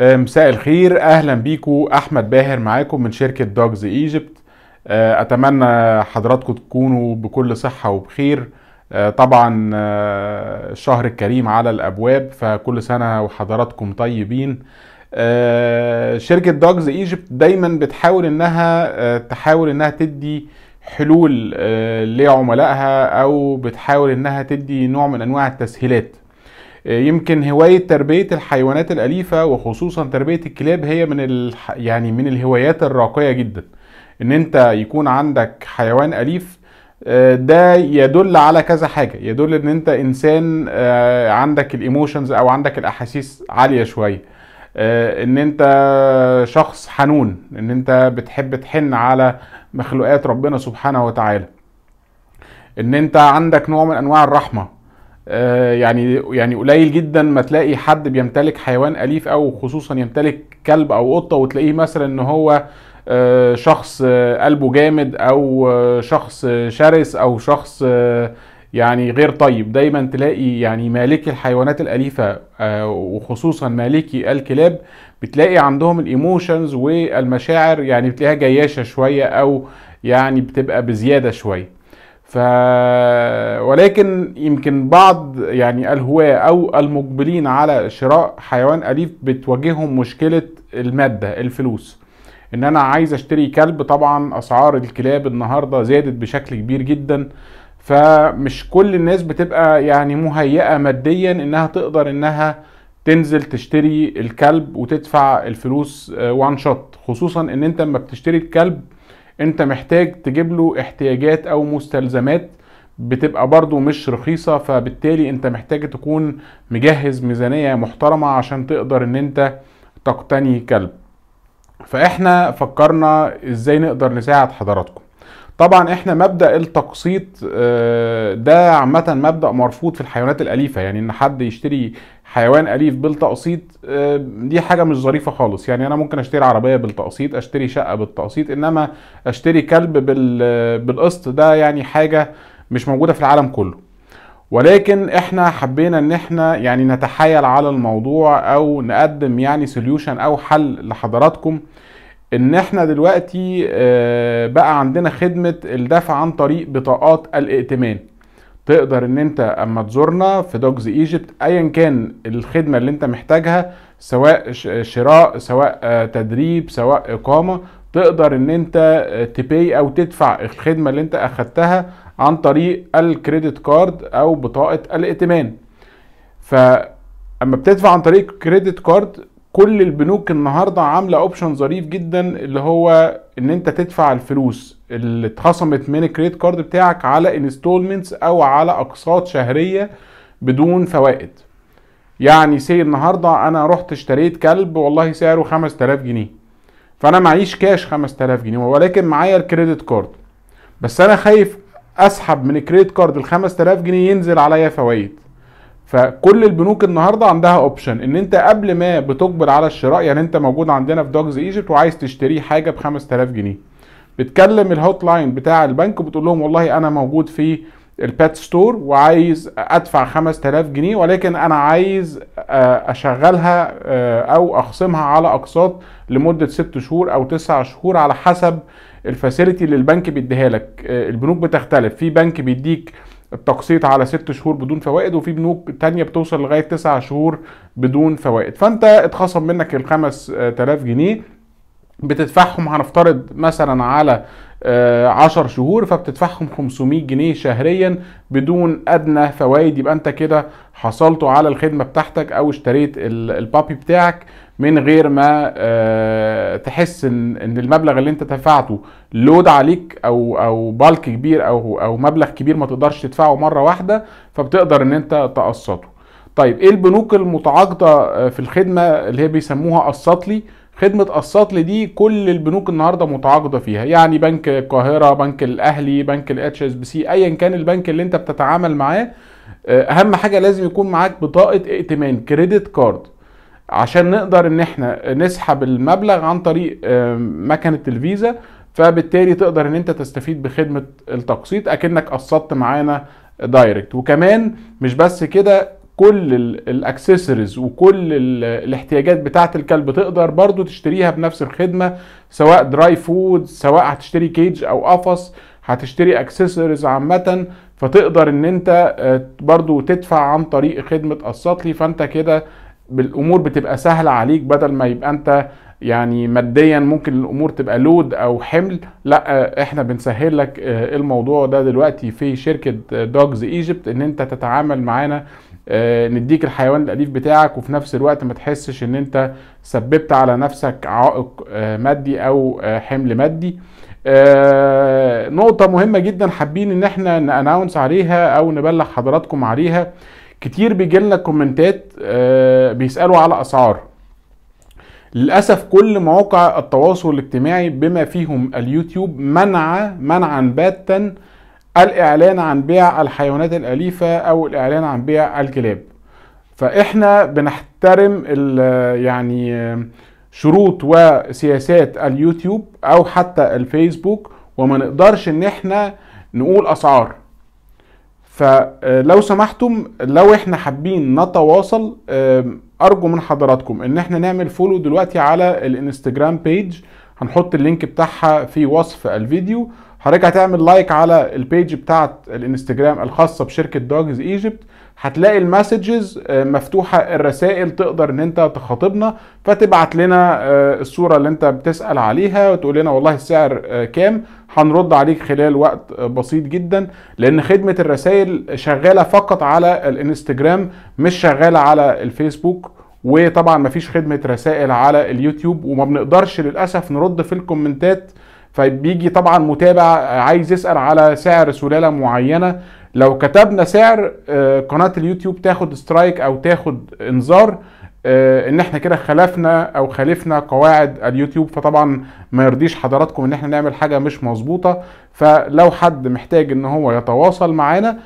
آه، مساء الخير اهلا بيكم احمد باهر معاكم من شركه دوجز ايجيبت آه، اتمنى حضراتكم تكونوا بكل صحه وبخير آه، طبعا الشهر الكريم على الابواب فكل سنه وحضراتكم طيبين شركه دوجز ايجيبت دايما بتحاول انها تحاول انها تدي حلول لعملائها او بتحاول انها تدي نوع من انواع التسهيلات آه، يمكن هوايه تربيه الحيوانات الاليفه وخصوصا تربيه الكلاب هي من ال... يعني من الهوايات الراقيه جدا ان انت يكون عندك حيوان اليف آه، ده يدل على كذا حاجه يدل ان انت انسان آه، عندك الايموشنز او عندك الاحاسيس عاليه شويه ان انت شخص حنون ان انت بتحب تحن على مخلوقات ربنا سبحانه وتعالى ان انت عندك نوع من انواع الرحمه آه، يعني يعني قليل جدا ما تلاقي حد بيمتلك حيوان اليف او خصوصا يمتلك كلب او قطه وتلاقيه مثلا ان هو آه، شخص آه، قلبه جامد او شخص شرس او شخص يعني غير طيب دايما تلاقي يعني مالكي الحيوانات الاليفه وخصوصا مالكي الكلاب بتلاقي عندهم الايموشنز والمشاعر يعني بتلاقيها جياشه شويه او يعني بتبقى بزياده شويه ف ولكن يمكن بعض يعني الهواة او المقبلين على شراء حيوان اليف بتواجههم مشكله الماده الفلوس ان انا عايز اشتري كلب طبعا اسعار الكلاب النهارده زادت بشكل كبير جدا فمش كل الناس بتبقى يعني مهيئه ماديا انها تقدر انها تنزل تشتري الكلب وتدفع الفلوس وان آه، شوت خصوصا ان انت لما بتشتري الكلب انت محتاج تجيب له احتياجات او مستلزمات بتبقى برضو مش رخيصة فبالتالي انت محتاج تكون مجهز ميزانية محترمة عشان تقدر ان انت تقتني كلب فاحنا فكرنا ازاي نقدر نساعد حضراتكم طبعا احنا مبدا التقسيط آه، ده عامه مبدا مرفوض في الحيوانات الاليفه يعني ان حد يشتري حيوان اليف بالتقسيط آه، دي حاجه مش ظريفه خالص يعني انا ممكن اشتري عربيه بالتقسيط اشتري شقه بالتقسيط انما اشتري كلب بالقسط ده يعني حاجه مش موجوده في العالم كله ولكن احنا حبينا ان احنا يعني نتحايل على الموضوع او نقدم يعني سوليوشن او حل لحضراتكم ان احنا دلوقتي آه، بقى عندنا خدمه الدفع عن طريق بطاقات الائتمان تقدر ان انت اما تزورنا في دوجز ايجيبت ايا كان الخدمه اللي انت محتاجها سواء شراء سواء آه، تدريب سواء اقامه تقدر ان انت آه، تباي او تدفع الخدمه اللي انت اخدتها عن طريق الكريدت كارد او بطاقه الائتمان فاما بتدفع عن طريق كريدت كارد كل البنوك النهارده عامله اوبشن ظريف جدا اللي هو ان انت تدفع الفلوس اللي اتخصمت من الكريدت كارد بتاعك على انستولمنتس او على اقساط شهريه بدون فوائد يعني سي النهارده انا رحت اشتريت كلب والله سعره 5000 جنيه فانا معيش كاش 5000 جنيه ولكن معايا الكريدت كارد بس انا خايف اسحب من الكريدت كارد ال 5000 جنيه ينزل عليا فوائد فكل البنوك النهارده عندها اوبشن ان انت قبل ما بتقبل على الشراء يعني انت موجود عندنا في دوجز ايجيبت وعايز تشتري حاجه ب 5000 جنيه بتكلم الهوت لاين بتاع البنك وبتقول لهم والله انا موجود في البات ستور وعايز ادفع 5000 جنيه ولكن انا عايز آه، اشغلها آه، او اخصمها على اقساط لمده 6 شهور او 9 شهور على حسب الفاسيلتي اللي البنك بيديها لك آه، البنوك بتختلف في بنك بيديك التقسيط على ست شهور بدون فوائد وفي بنوك تانية بتوصل لغاية تسعة شهور بدون فوائد فانت اتخصم منك الخمس آه، تلاف جنيه بتدفعهم هنفترض مثلا على آه، عشر شهور فبتدفعهم 500 جنيه شهريا بدون ادنى فوائد يبقى انت كده حصلت على الخدمه بتاعتك او اشتريت البابي بتاعك من غير ما آه، تحس ان ان المبلغ اللي انت دفعته لود عليك او او بالك كبير او او مبلغ كبير ما تقدرش تدفعه مره واحده فبتقدر ان انت تقسطه طيب ايه البنوك المتعاقده آه، في الخدمه اللي هي بيسموها قسط لي خدمة قسط لي دي كل البنوك النهارده متعاقدة فيها، يعني بنك القاهرة، بنك الأهلي، بنك الاتش اس بي سي، أيا كان البنك اللي أنت بتتعامل معاه، آه، أهم حاجة لازم يكون معاك بطاقة ائتمان كريدت كارد، عشان نقدر ان احنا نسحب المبلغ عن طريق آه، مكنه الفيزا فبالتالي تقدر ان انت تستفيد بخدمه التقسيط اكنك قسطت معانا دايركت وكمان مش بس كده كل الاكسسوارز وكل الاحتياجات بتاعه الكلب تقدر برضو تشتريها بنفس الخدمه سواء دراي فود سواء هتشتري كيج او قفص هتشتري اكسسوارز عامه فتقدر ان انت آه، برضو تدفع عن طريق خدمه قسط لي فانت كده بالامور بتبقى سهله عليك بدل ما يبقى انت يعني ماديا ممكن الامور تبقى لود او حمل لا احنا بنسهل لك آه، الموضوع ده دلوقتي في شركه آه، دوجز ايجيبت ان انت تتعامل معانا آه، نديك الحيوان الاليف بتاعك وفي نفس الوقت ما تحسش ان انت سببت على نفسك عائق مادي او حمل مادي نقطه مهمه جدا حابين ان احنا ناناونس عليها او نبلغ حضراتكم عليها كتير بيجي لنا كومنتات آه، بيسالوا على اسعار للاسف كل مواقع التواصل الاجتماعي بما فيهم اليوتيوب منع منعا باتا الاعلان عن بيع الحيوانات الاليفه او الاعلان عن بيع الكلاب فاحنا بنحترم يعني شروط وسياسات اليوتيوب او حتى الفيسبوك وما نقدرش ان احنا نقول اسعار فلو سمحتم لو احنا حابين نتواصل ارجو من حضراتكم ان احنا نعمل فولو دلوقتي على الانستجرام بيج هنحط اللينك بتاعها في وصف الفيديو حضرتك هتعمل لايك على البيج بتاعت الانستجرام الخاصه بشركه دوجز ايجيبت هتلاقي المسجز آه، مفتوحه الرسائل تقدر ان انت تخاطبنا فتبعت لنا آه، الصوره اللي انت بتسال عليها وتقول لنا والله السعر آه، كام هنرد عليك خلال وقت بسيط جدا لان خدمه الرسائل شغاله فقط على الانستجرام مش شغاله على الفيسبوك وطبعا مفيش خدمه رسائل على اليوتيوب وما بنقدرش للاسف نرد في الكومنتات فبيجي طبعا متابع عايز يسال على سعر سلاله معينه لو كتبنا سعر آه، قناه اليوتيوب تاخد سترايك او تاخد انذار آه، ان احنا كده خلفنا او خالفنا قواعد اليوتيوب فطبعا ما يرضيش حضراتكم ان احنا نعمل حاجه مش مظبوطه فلو حد محتاج ان هو يتواصل معانا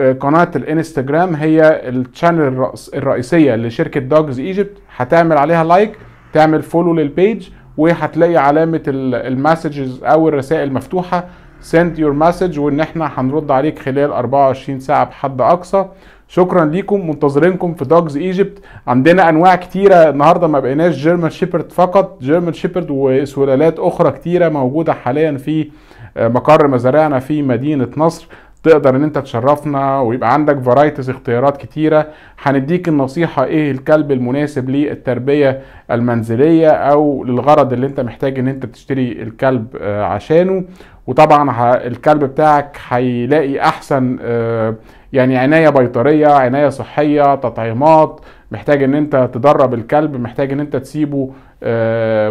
آه، قناه الانستجرام هي التشانل الرئيسيه لشركه دوجز ايجيبت هتعمل عليها لايك تعمل فولو للبيج وهتلاقي علامه المسجز او الرسائل مفتوحه send your message وان احنا هنرد عليك خلال 24 ساعه بحد اقصى شكرا ليكم منتظرينكم في دوجز ايجيبت عندنا انواع كتيره النهارده ما بقيناش جيرمان شيبرد فقط جيرمان شيبرد وسلالات اخرى كتيره موجوده حاليا في آه، مقر مزارعنا في مدينه نصر تقدر ان انت تشرفنا ويبقى عندك فرايتس اختيارات كتيرة هنديك النصيحة ايه الكلب المناسب للتربية المنزلية او للغرض اللي انت محتاج ان انت تشتري الكلب آه، عشانه وطبعا الكلب بتاعك هيلاقي احسن آه، يعني عناية بيطرية عناية صحية تطعيمات محتاج ان انت تدرب الكلب محتاج ان انت تسيبه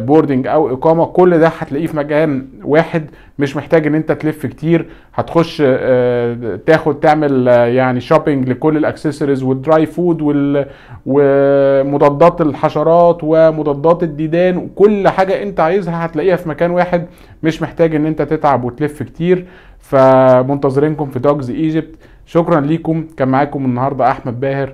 بوردنج آه، او اقامه كل ده هتلاقيه في مكان واحد مش محتاج ان انت تلف كتير هتخش آه، تاخد تعمل آه، يعني شوبينج لكل الاكسسوارز والدراي فود ومضادات الحشرات ومضادات الديدان وكل حاجه انت عايزها هتلاقيها في مكان واحد مش محتاج ان انت تتعب وتلف كتير فمنتظرينكم في دوجز ايجيبت شكرا ليكم كان معاكم النهارده احمد باهر